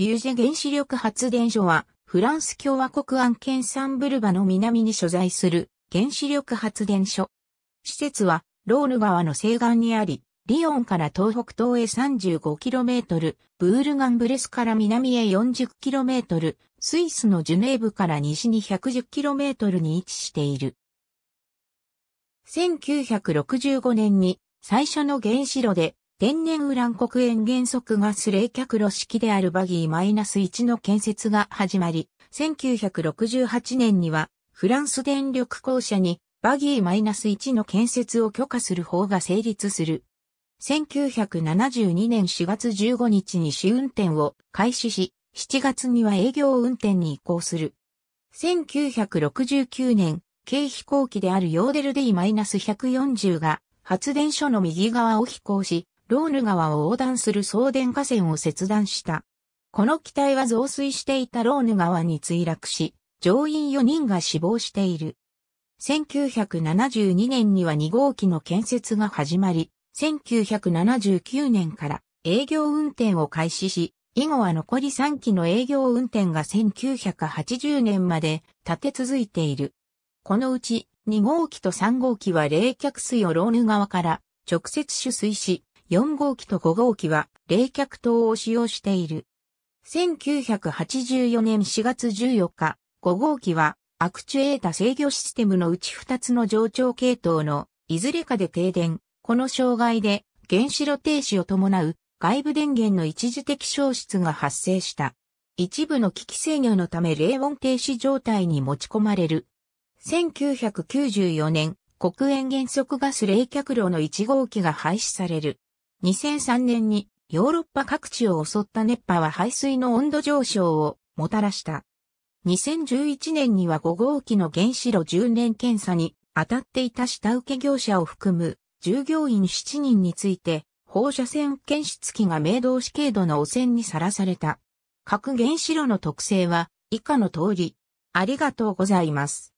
ビュージェ原子力発電所は、フランス共和国案件サンブルバの南に所在する原子力発電所。施設は、ロール川の西岸にあり、リヨンから東北東へ 35km、ブールガンブレスから南へ 40km、スイスのジュネーブから西に 110km に位置している。1965年に最初の原子炉で天然ウラン黒煙原則ガス冷却炉式であるバギー -1 の建設が始まり、1968年にはフランス電力公社にバギー -1 の建設を許可する法が成立する。1972年4月15日に試運転を開始し、7月には営業運転に移行する。1969年、軽飛行機であるヨーデルデ D-140 が発電所の右側を飛行し、ローヌ川を横断する送電河川を切断した。この機体は増水していたローヌ川に墜落し、乗員4人が死亡している。1972年には2号機の建設が始まり、1979年から営業運転を開始し、以後は残り3機の営業運転が1980年まで立て続いている。このうち2号機と3号機は冷却水をローヌ川から直接取水し、4号機と5号機は冷却灯を使用している。1984年4月14日、5号機はアクチュエータ制御システムのうち2つの上長系統のいずれかで停電。この障害で原子炉停止を伴う外部電源の一時的消失が発生した。一部の機器制御のため冷温停止状態に持ち込まれる。1994年、黒煙減速ガス冷却炉の1号機が廃止される。2003年にヨーロッパ各地を襲った熱波は排水の温度上昇をもたらした。2011年には5号機の原子炉10年検査に当たっていた下請け業者を含む従業員7人について放射線検出機が明動死軽度の汚染にさらされた。各原子炉の特性は以下の通り。ありがとうございます。